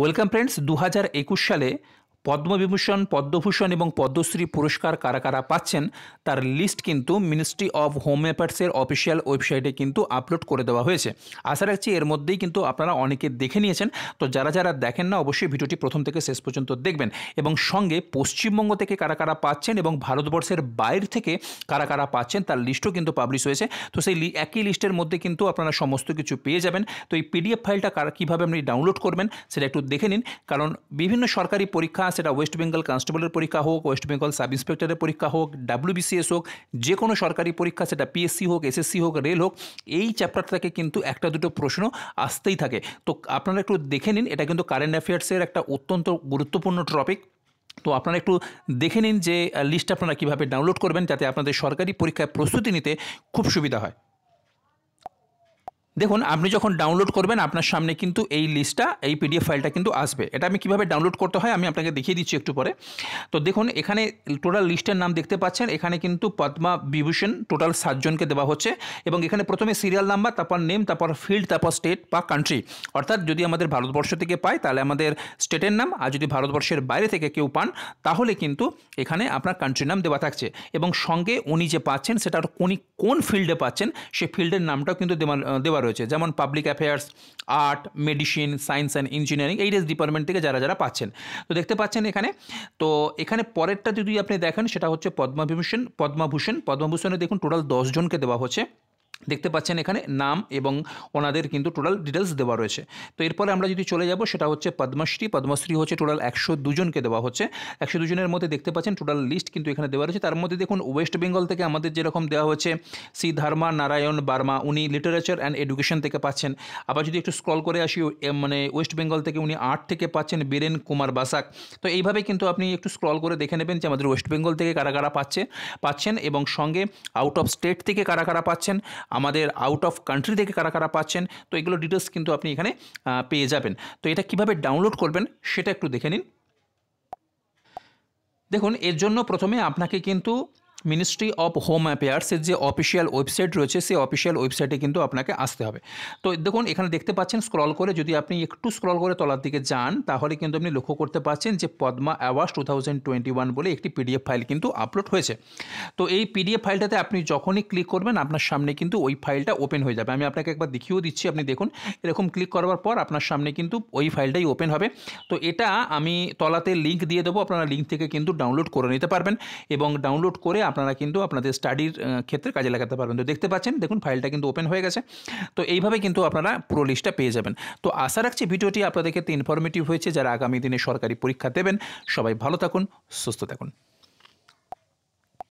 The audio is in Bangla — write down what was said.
ওয়েলকাম ফ্রেন্ডস দু সালে পদ্মবিভূষণ পদ্মভূষণ এবং পদ্মশ্রী পুরস্কার কারা কারা পাচ্ছেন তার লিস্ট কিন্তু মিনিস্ট্রি অফ হোম অ্যাফেয়ার্সের অফিসিয়াল ওয়েবসাইটে কিন্তু আপলোড করে দেওয়া হয়েছে আশা রাখছি এর মধ্যেই কিন্তু আপনারা অনেকে দেখে নিয়েছেন তো যারা যারা দেখেন না অবশ্যই ভিডিওটি প্রথম থেকে শেষ পর্যন্ত দেখবেন এবং সঙ্গে পশ্চিমবঙ্গ থেকে কারা কারা পাচ্ছেন এবং ভারতবর্ষের বাইর থেকে কারা কারা পাচ্ছেন তার লিস্টও কিন্তু পাবলিশ হয়েছে তো সেই একই লিস্টের মধ্যে কিন্তু আপনারা সমস্ত কিছু পেয়ে যাবেন তো এই পিডিএফ ফাইলটা কারা কীভাবে আপনি ডাউনলোড করবেন সেটা একটু দেখে নিন কারণ বিভিন্ন সরকারি পরীক্ষা হ্যাঁ, সেটা ওয়েস্ট বেঙ্গল কনস্টেবলের পরীক্ষা হোক ওয়েস্ট বেঙ্গল সাব ইন্সপেক্টরের পরীক্ষা হোক ডাব্লিউবিসিএস হোক যে কোনো সরকারি পরীক্ষা সেটা পিএসসি হোক এসএসসি হোক রেল হোক এই চ্যাপ্টার থেকে কিন্তু একটা দুটো প্রশ্ন আসতেই থাকে তো আপনারা একটু দেখে নিন এটা কিন্তু কারেন্ট অ্যাফেয়ার্সের একটা অত্যন্ত গুরুত্বপূর্ণ টপিক তো আপনারা একটু দেখে নিন যে লিস্ট আপনারা কীভাবে ডাউনলোড করবেন যাতে আপনাদের সরকারি পরীক্ষায় প্রস্তুতি নিতে খুব সুবিধা হয় দেখুন আপনি যখন ডাউনলোড করবেন আপনার সামনে কিন্তু এই লিস্টটা এই পিডিএফ ফাইলটা কিন্তু আসবে এটা আমি কিভাবে ডাউনলোড করতে হয় আমি আপনাকে দেখিয়ে দিচ্ছি একটু পরে তো দেখুন এখানে টোটাল লিস্টের নাম দেখতে পাচ্ছেন এখানে কিন্তু পদ্মা বিভূষণ টোটাল সাতজনকে দেওয়া হচ্ছে এবং এখানে প্রথমে সিরিয়াল নাম্বার তারপর নেম তারপর ফিল্ড তারপর স্টেট বা কান্ট্রি অর্থাৎ যদি আমাদের ভারতবর্ষ থেকে পাই তাহলে আমাদের স্টেটের নাম আর যদি ভারতবর্ষের বাইরে থেকে কেউ পান তাহলে কিন্তু এখানে আপনার কান্ট্রির নাম দেওয়া থাকছে এবং সঙ্গে উনি যে পাচ্ছেন সেটা উনি কোন ফিল্ডে পাচ্ছেন সে ফিল্ডের নামটাও কিন্তু দেওয়া দেওয়া বিভাগ রয়েছে যেমন public affairs art medicine science and engineering এই ডিপার্টমেন্ট থেকে যারা যারা পাচ্ছেন তো দেখতে পাচ্ছেন এখানে তো এখানে পরেরটা যদি আপনি দেখেন সেটা হচ্ছে পদ্মবিভূষণ পদ্মভূষণ পদ্মভূষণে দেখুন টোটাল দশজনকে দেওয়া হচ্ছে দেখতে পাচ্ছেন এখানে নাম এবং ওনাদের কিন্তু টোটাল ডিটেলস দেওয়া রয়েছে তো এরপরে আমরা যদি চলে যাব সেটা হচ্ছে পদ্মশ্রী পদ্মশ্রী হচ্ছে টোটাল একশো দুজনকে দেওয়া হচ্ছে একশো দুজনের মধ্যে দেখতে পাচ্ছেন টোটাল লিস্ট কিন্তু এখানে দেওয়া রয়েছে তার মধ্যে দেখুন ওয়েস্ট বেঙ্গল থেকে আমাদের যেরকম দেওয়া হচ্ছে সি ধর্মা নারায়ণ বার্মা উনি লিটারেচার অ্যান্ড এডুকেশন থেকে পাচ্ছেন আবার যদি একটু স্ক্রল করে আসি মানে ওয়েস্ট বেঙ্গল থেকে উনি আর্ট থেকে পাচ্ছেন বীরেন কুমার বাসাক তো এইভাবে কিন্তু আপনি একটু স্ক্রল করে দেখে নেবেন যে আমাদের ওয়েস্ট বেঙ্গল থেকে কারা কারা পাচ্ছে পাচ্ছেন এবং সঙ্গে আউট অফ স্টেট থেকে কারা কারা পাচ্ছেন আমাদের আউট অফ কান্ট্রি থেকে কারা কারা পাচ্ছেন তো এগুলো ডিটেলস কিন্তু আপনি এখানে পেয়ে যাবেন তো এটা কিভাবে ডাউনলোড করবেন সেটা একটু দেখে নিন দেখুন এর জন্য প্রথমে আপনাকে কিন্তু মিনিস্ট্রি অফ হোম অ্যাফেয়ার্সের যে অফিসিয়াল ওয়েবসাইট রয়েছে সেই অফিসিয়াল ওয়েবসাইটে কিন্তু আপনাকে আসতে হবে তো দেখুন এখানে দেখতে পাচ্ছেন স্ক্রল করে যদি আপনি একটু স্ক্রল করে তলার দিকে যান তাহলে কিন্তু আপনি লক্ষ্য করতে পাচ্ছেন যে পদ্মা অ্যাওয়ার্স টু বলে একটি পিডিএফ ফাইল কিন্তু আপলোড হয়েছে তো এই পিডিএফ ফাইলটাতে আপনি যখনই ক্লিক করবেন আপনার সামনে কিন্তু ওই ফাইলটা ওপেন হয়ে যাবে আমি আপনাকে একবার দেখিয়েও দিচ্ছি আপনি দেখুন এরকম ক্লিক করার পর আপনার সামনে কিন্তু ওই ফাইলটাই ওপেন হবে তো এটা আমি তলাতে লিঙ্ক দিয়ে দেবো আপনারা লিঙ্ক থেকে কিন্তু ডাউনলোড করে নিতে পারবেন এবং ডাউনলোড করে আপনারা কিন্তু আপনাদের স্টাডির ক্ষেত্রে কাজে লাগাতে পারবেন তো দেখতে পাচ্ছেন দেখুন ফাইলটা কিন্তু ওপেন হয়ে গেছে তো এইভাবে কিন্তু আপনারা পুরো লিস্টটা পেয়ে যাবেন তো আশা রাখছি ভিডিওটি আপনাদের ক্ষেত্রে ইনফরমেটিভ হয়েছে যারা আগামী দিনে সরকারি পরীক্ষা দেবেন সবাই ভালো থাকুন সুস্থ থাকুন